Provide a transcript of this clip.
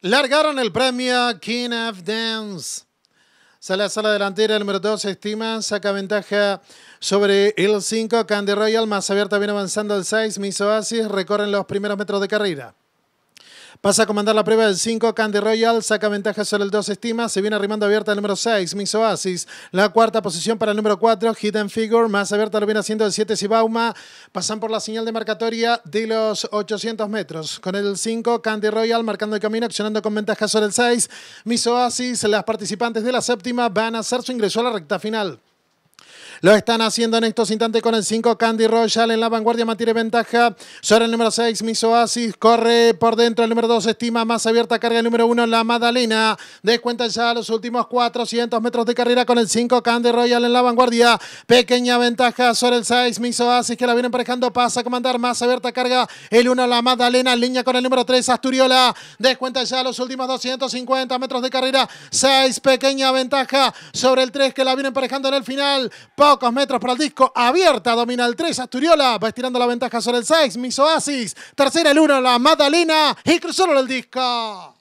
largaron el premio King of Dance. Sale a sala delantera, el número 2, Estima, saca ventaja sobre el 5, Candy Royal, más abierta viene avanzando el 6, Miss Oasis, recorren los primeros metros de carrera. Pasa a comandar la prueba del 5, Candy Royal, saca ventaja sobre el 2, estima, se viene arrimando abierta el número 6, Misoasis. la cuarta posición para el número 4, Hidden Figure, más abierta lo viene haciendo el 7, Sibauma, pasan por la señal de marcatoria de los 800 metros, con el 5, Candy Royal marcando el camino, accionando con ventaja sobre el 6, Misoasis. las participantes de la séptima van a hacer su ingreso a la recta final. Lo están haciendo en estos instantes con el 5 Candy Royal en la vanguardia, mantiene ventaja sobre el número 6 Miss Oasis, corre por dentro el número 2 Estima, más abierta carga el número 1 La Madalena, descuenta ya los últimos 400 metros de carrera con el 5 Candy Royal en la vanguardia, pequeña ventaja sobre el 6 Miss Oasis que la viene emparejando, pasa a comandar, más abierta carga el 1 La Madalena, línea con el número 3 Asturiola, descuenta ya los últimos 250 metros de carrera, 6 pequeña ventaja sobre el 3 que la viene emparejando en el final, Pocos metros para el disco. Abierta, Dominal 3. Asturiola va estirando la ventaja sobre el 6. Mis Oasis. Tercera el 1, la Madalena. Y en el disco.